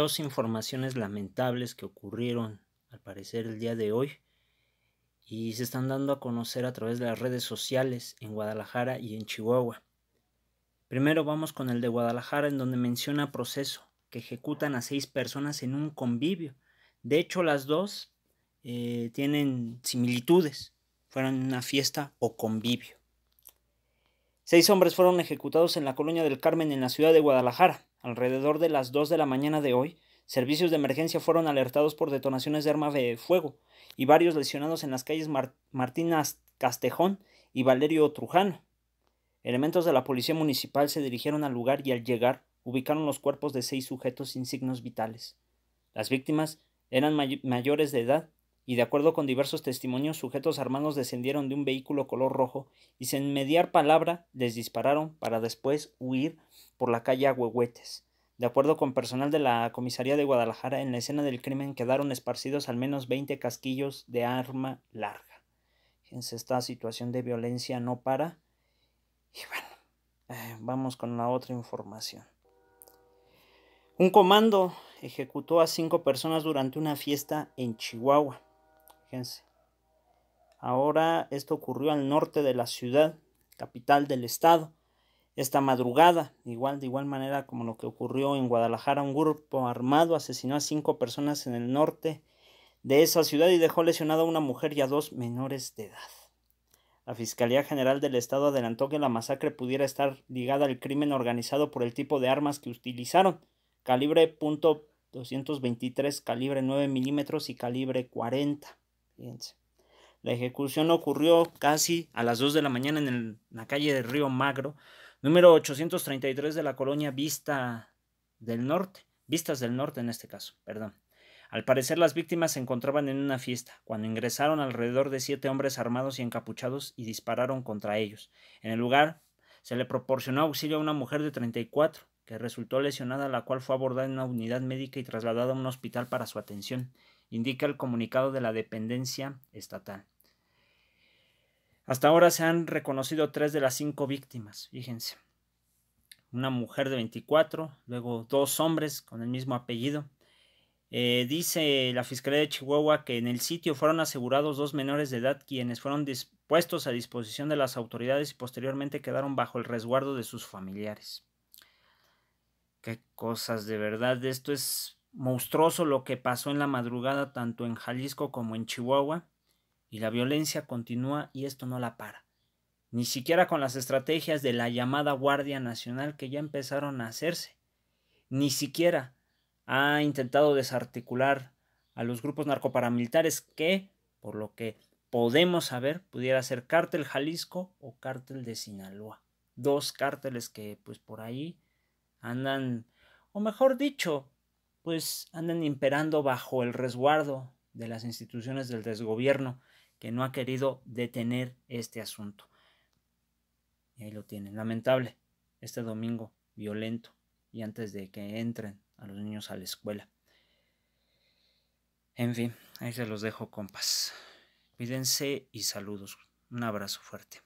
dos informaciones lamentables que ocurrieron al parecer el día de hoy y se están dando a conocer a través de las redes sociales en Guadalajara y en Chihuahua. Primero vamos con el de Guadalajara en donde menciona proceso que ejecutan a seis personas en un convivio. De hecho las dos eh, tienen similitudes. Fueron una fiesta o convivio. Seis hombres fueron ejecutados en la colonia del Carmen en la ciudad de Guadalajara. Alrededor de las 2 de la mañana de hoy, servicios de emergencia fueron alertados por detonaciones de arma de fuego y varios lesionados en las calles Castejón y Valerio Trujano. Elementos de la policía municipal se dirigieron al lugar y al llegar ubicaron los cuerpos de seis sujetos sin signos vitales. Las víctimas eran mayores de edad y de acuerdo con diversos testimonios, sujetos armados descendieron de un vehículo color rojo y sin mediar palabra les dispararon para después huir por la calle Huehuetes. De acuerdo con personal de la comisaría de Guadalajara, en la escena del crimen quedaron esparcidos al menos 20 casquillos de arma larga. Fíjense, esta situación de violencia no para. Y bueno, eh, vamos con la otra información. Un comando ejecutó a cinco personas durante una fiesta en Chihuahua. Fíjense. Ahora esto ocurrió al norte de la ciudad, capital del estado. Esta madrugada, igual de igual manera como lo que ocurrió en Guadalajara, un grupo armado asesinó a cinco personas en el norte de esa ciudad y dejó lesionada a una mujer y a dos menores de edad. La Fiscalía General del Estado adelantó que la masacre pudiera estar ligada al crimen organizado por el tipo de armas que utilizaron, calibre .223, calibre 9 milímetros y calibre 40. La ejecución ocurrió casi a las 2 de la mañana en, la calle del Río Magro, número 833 de la colonia Vista del Norte, Vistas del Norte en este caso, perdón. Al parecer las víctimas se encontraban en una fiesta, cuando ingresaron alrededor de siete hombres armados y encapuchados y dispararon contra ellos. En el lugar se le proporcionó auxilio a una mujer de 34, que resultó lesionada, la cual fue abordada en una unidad médica y trasladada a un hospital para su atención indica el comunicado de la dependencia estatal. Hasta ahora se han reconocido tres de las cinco víctimas, fíjense. Una mujer de 24, luego dos hombres con el mismo apellido. Eh, dice la Fiscalía de Chihuahua que en el sitio fueron asegurados dos menores de edad quienes fueron dispuestos a disposición de las autoridades y posteriormente quedaron bajo el resguardo de sus familiares. Qué cosas, de verdad, esto es monstruoso lo que pasó en la madrugada tanto en Jalisco como en Chihuahua y la violencia continúa y esto no la para. Ni siquiera con las estrategias de la llamada Guardia Nacional que ya empezaron a hacerse. Ni siquiera ha intentado desarticular a los grupos narcoparamilitares que, por lo que podemos saber, pudiera ser cártel Jalisco o cártel de Sinaloa. Dos cárteles que pues por ahí andan, o mejor dicho, pues andan imperando bajo el resguardo de las instituciones del desgobierno que no ha querido detener este asunto. Y ahí lo tienen. Lamentable, este domingo violento y antes de que entren a los niños a la escuela. En fin, ahí se los dejo, compas. Cuídense y saludos. Un abrazo fuerte.